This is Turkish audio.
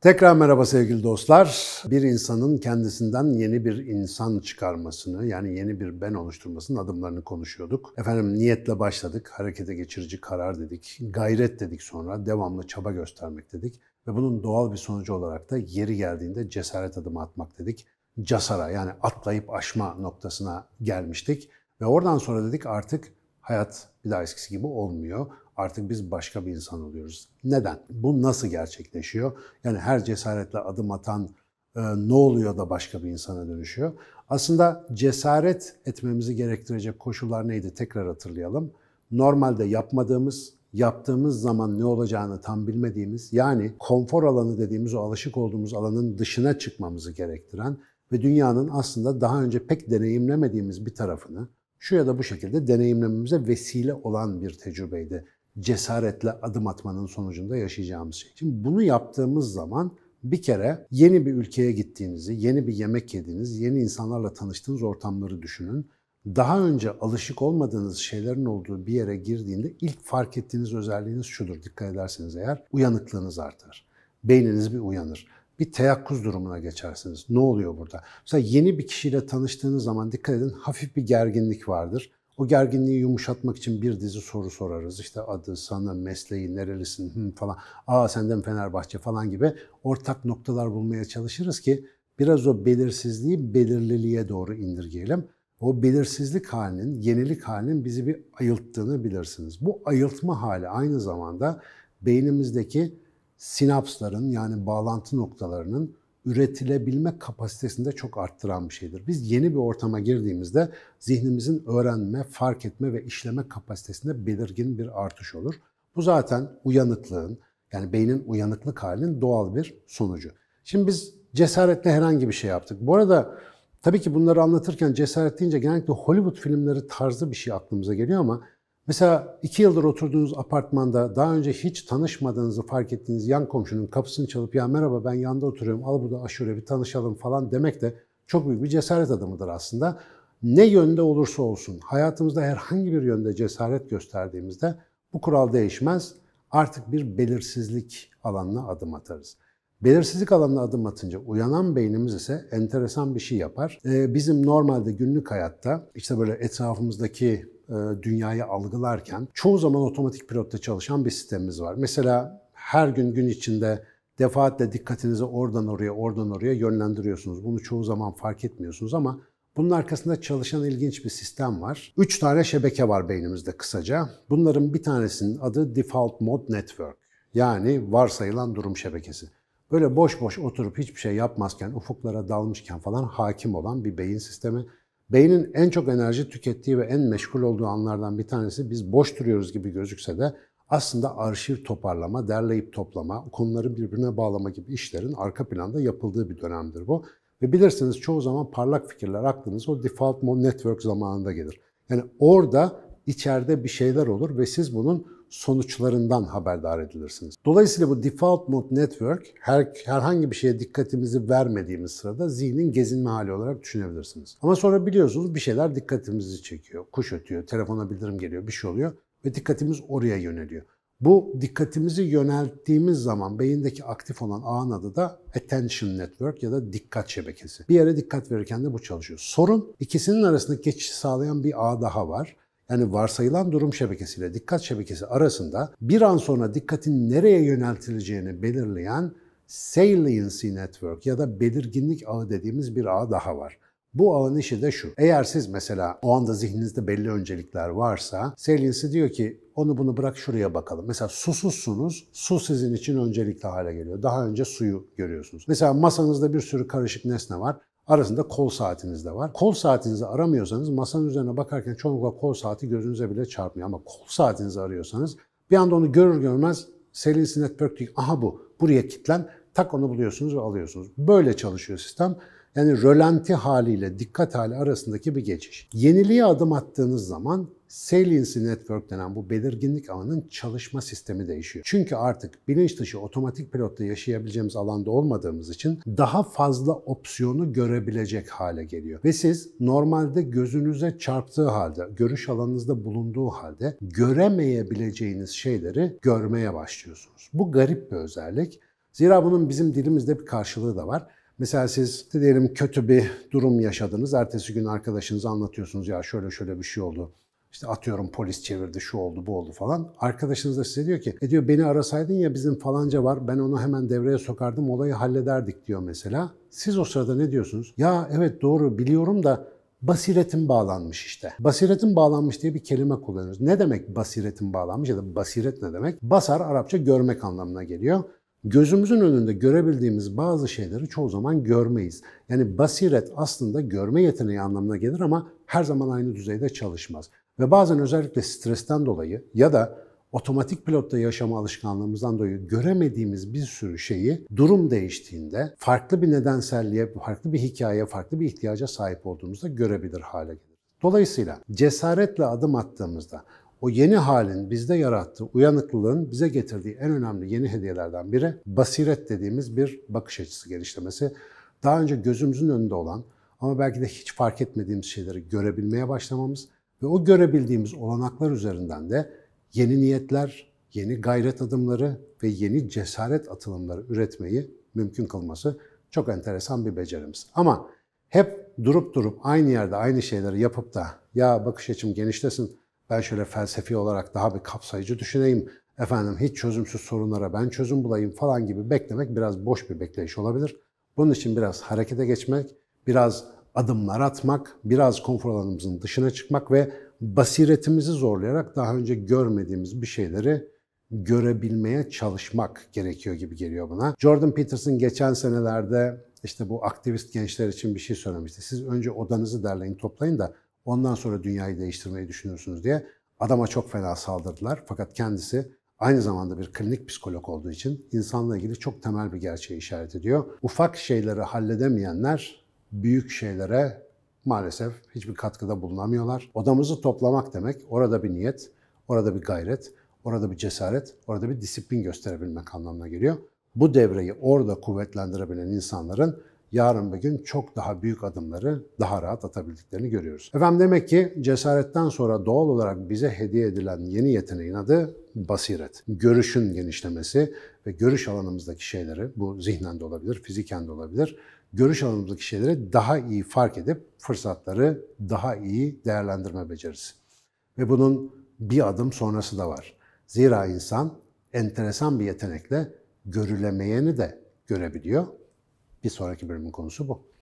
Tekrar merhaba sevgili dostlar. Bir insanın kendisinden yeni bir insan çıkarmasını yani yeni bir ben oluşturmasının adımlarını konuşuyorduk. Efendim niyetle başladık, harekete geçirici karar dedik, gayret dedik sonra, devamlı çaba göstermek dedik ve bunun doğal bir sonucu olarak da yeri geldiğinde cesaret adımı atmak dedik. Casara yani atlayıp aşma noktasına gelmiştik ve oradan sonra dedik artık Hayat bir daha eskisi gibi olmuyor. Artık biz başka bir insan oluyoruz. Neden? Bu nasıl gerçekleşiyor? Yani her cesaretle adım atan e, ne oluyor da başka bir insana dönüşüyor? Aslında cesaret etmemizi gerektirecek koşullar neydi? Tekrar hatırlayalım. Normalde yapmadığımız, yaptığımız zaman ne olacağını tam bilmediğimiz, yani konfor alanı dediğimiz o alışık olduğumuz alanın dışına çıkmamızı gerektiren ve dünyanın aslında daha önce pek deneyimlemediğimiz bir tarafını, şu ya da bu şekilde deneyimlememize vesile olan bir tecrübeydi. Cesaretle adım atmanın sonucunda yaşayacağımız şey. Şimdi bunu yaptığımız zaman bir kere yeni bir ülkeye gittiğinizi, yeni bir yemek yediğiniz, yeni insanlarla tanıştığınız ortamları düşünün. Daha önce alışık olmadığınız şeylerin olduğu bir yere girdiğinde ilk fark ettiğiniz özelliğiniz şudur. Dikkat ederseniz eğer uyanıklığınız artar. Beyniniz bir uyanır bir teyakkuz durumuna geçersiniz. Ne oluyor burada? Mesela yeni bir kişiyle tanıştığınız zaman dikkat edin hafif bir gerginlik vardır. O gerginliği yumuşatmak için bir dizi soru sorarız. İşte adı, sana mesleği, nerelisin hı, falan. Aa senden Fenerbahçe falan gibi ortak noktalar bulmaya çalışırız ki biraz o belirsizliği belirliliğe doğru indirgeyelim. O belirsizlik halinin, yenilik halinin bizi bir ayılttığını bilirsiniz. Bu ayıltma hali aynı zamanda beynimizdeki sinapsların yani bağlantı noktalarının üretilebilme kapasitesini de çok arttıran bir şeydir. Biz yeni bir ortama girdiğimizde zihnimizin öğrenme, fark etme ve işleme kapasitesinde belirgin bir artış olur. Bu zaten uyanıklığın yani beynin uyanıklık halinin doğal bir sonucu. Şimdi biz cesaretle herhangi bir şey yaptık. Bu arada tabii ki bunları anlatırken cesaret deyince genellikle Hollywood filmleri tarzı bir şey aklımıza geliyor ama Mesela iki yıldır oturduğunuz apartmanda daha önce hiç tanışmadığınızı fark ettiğiniz yan komşunun kapısını çalıp ya merhaba ben yanda oturuyorum al bu da aşure bir tanışalım falan demek de çok büyük bir cesaret adımıdır aslında. Ne yönde olursa olsun hayatımızda herhangi bir yönde cesaret gösterdiğimizde bu kural değişmez. Artık bir belirsizlik alanına adım atarız. Belirsizlik alanına adım atınca uyanan beynimiz ise enteresan bir şey yapar. Ee, bizim normalde günlük hayatta işte böyle etrafımızdaki e, dünyayı algılarken çoğu zaman otomatik pilotta çalışan bir sistemimiz var. Mesela her gün gün içinde defaatle dikkatinizi oradan oraya, oradan oraya yönlendiriyorsunuz. Bunu çoğu zaman fark etmiyorsunuz ama bunun arkasında çalışan ilginç bir sistem var. Üç tane şebeke var beynimizde kısaca. Bunların bir tanesinin adı Default Mode Network. Yani varsayılan durum şebekesi. Böyle boş boş oturup hiçbir şey yapmazken, ufuklara dalmışken falan hakim olan bir beyin sistemi. Beynin en çok enerji tükettiği ve en meşgul olduğu anlardan bir tanesi biz boş duruyoruz gibi gözükse de aslında arşiv toparlama, derleyip toplama, konuları birbirine bağlama gibi işlerin arka planda yapıldığı bir dönemdir bu. Ve bilirsiniz çoğu zaman parlak fikirler aklınıza o default mode network zamanında gelir. Yani orada içeride bir şeyler olur ve siz bunun sonuçlarından haberdar edilirsiniz. Dolayısıyla bu default mode network her, herhangi bir şeye dikkatimizi vermediğimiz sırada zihnin gezinme hali olarak düşünebilirsiniz. Ama sonra biliyorsunuz bir şeyler dikkatimizi çekiyor. Kuş ötüyor, telefona bildirim geliyor, bir şey oluyor ve dikkatimiz oraya yöneliyor. Bu dikkatimizi yönelttiğimiz zaman beyindeki aktif olan ağın adı da attention network ya da dikkat şebekesi. Bir yere dikkat verirken de bu çalışıyor. Sorun ikisinin arasında geçiş sağlayan bir ağ daha var yani varsayılan durum şebekesiyle dikkat şebekesi arasında bir an sonra dikkatin nereye yöneltileceğini belirleyen saliency network ya da belirginlik ağı dediğimiz bir ağ daha var. Bu ağın işi de şu. Eğer siz mesela o anda zihninizde belli öncelikler varsa Saliency diyor ki onu bunu bırak şuraya bakalım. Mesela susuzsunuz, su sizin için öncelikli hale geliyor. Daha önce suyu görüyorsunuz. Mesela masanızda bir sürü karışık nesne var. Arasında kol saatiniz de var. Kol saatinizi aramıyorsanız masanın üzerine bakarken çoğunlukla kol saati gözünüze bile çarpmıyor. Ama kol saatinizi arıyorsanız bir anda onu görür görmez Selin Sinet Pörk aha bu buraya kitlen tak onu buluyorsunuz ve alıyorsunuz. Böyle çalışıyor sistem. Yani rölanti haliyle dikkat hali arasındaki bir geçiş. Yeniliğe adım attığınız zaman Saliency Network denen bu belirginlik alanın çalışma sistemi değişiyor. Çünkü artık bilinç dışı otomatik pilotla yaşayabileceğimiz alanda olmadığımız için daha fazla opsiyonu görebilecek hale geliyor. Ve siz normalde gözünüze çarptığı halde, görüş alanınızda bulunduğu halde göremeyebileceğiniz şeyleri görmeye başlıyorsunuz. Bu garip bir özellik. Zira bunun bizim dilimizde bir karşılığı da var. Mesela siz diyelim kötü bir durum yaşadınız. Ertesi gün arkadaşınıza anlatıyorsunuz ya şöyle şöyle bir şey oldu. İşte atıyorum polis çevirdi, şu oldu, bu oldu falan. Arkadaşınız da size diyor ki, e diyor beni arasaydın ya bizim falanca var, ben onu hemen devreye sokardım, olayı hallederdik diyor mesela. Siz o sırada ne diyorsunuz? Ya evet doğru biliyorum da basiretim bağlanmış işte. Basiretin bağlanmış diye bir kelime kullanıyoruz. Ne demek basiretin bağlanmış ya da basiret ne demek? Basar Arapça görmek anlamına geliyor gözümüzün önünde görebildiğimiz bazı şeyleri çoğu zaman görmeyiz. Yani basiret aslında görme yeteneği anlamına gelir ama her zaman aynı düzeyde çalışmaz. Ve bazen özellikle stresten dolayı ya da otomatik pilotta yaşama alışkanlığımızdan dolayı göremediğimiz bir sürü şeyi durum değiştiğinde farklı bir nedenselliğe, farklı bir hikayeye, farklı bir ihtiyaca sahip olduğumuzda görebilir hale gelir. Dolayısıyla cesaretle adım attığımızda o yeni halin bizde yarattığı uyanıklılığın bize getirdiği en önemli yeni hediyelerden biri basiret dediğimiz bir bakış açısı geliştirmesi. Daha önce gözümüzün önünde olan ama belki de hiç fark etmediğimiz şeyleri görebilmeye başlamamız ve o görebildiğimiz olanaklar üzerinden de yeni niyetler, yeni gayret adımları ve yeni cesaret atılımları üretmeyi mümkün kılması çok enteresan bir becerimiz. Ama hep durup durup aynı yerde aynı şeyleri yapıp da ya bakış açım genişlesin, ben şöyle felsefi olarak daha bir kapsayıcı düşüneyim. Efendim hiç çözümsüz sorunlara ben çözüm bulayım falan gibi beklemek biraz boş bir bekleyiş olabilir. Bunun için biraz harekete geçmek, biraz adımlar atmak, biraz konfor alanımızın dışına çıkmak ve basiretimizi zorlayarak daha önce görmediğimiz bir şeyleri görebilmeye çalışmak gerekiyor gibi geliyor buna. Jordan Peterson geçen senelerde işte bu aktivist gençler için bir şey söylemişti. Siz önce odanızı derleyin, toplayın da Ondan sonra dünyayı değiştirmeyi düşünürsünüz diye adama çok fena saldırdılar. Fakat kendisi aynı zamanda bir klinik psikolog olduğu için insanla ilgili çok temel bir gerçeği işaret ediyor. Ufak şeyleri halledemeyenler büyük şeylere maalesef hiçbir katkıda bulunamıyorlar. Odamızı toplamak demek orada bir niyet, orada bir gayret, orada bir cesaret, orada bir disiplin gösterebilmek anlamına geliyor. Bu devreyi orada kuvvetlendirebilen insanların yarın bir gün çok daha büyük adımları daha rahat atabildiklerini görüyoruz. Efendim demek ki cesaretten sonra doğal olarak bize hediye edilen yeni yeteneğin adı basiret. Görüşün genişlemesi ve görüş alanımızdaki şeyleri, bu zihnen de olabilir, fiziken de olabilir, görüş alanımızdaki şeyleri daha iyi fark edip fırsatları daha iyi değerlendirme becerisi. Ve bunun bir adım sonrası da var. Zira insan enteresan bir yetenekle görülemeyeni de görebiliyor bir sonraki bölümün konusu bu.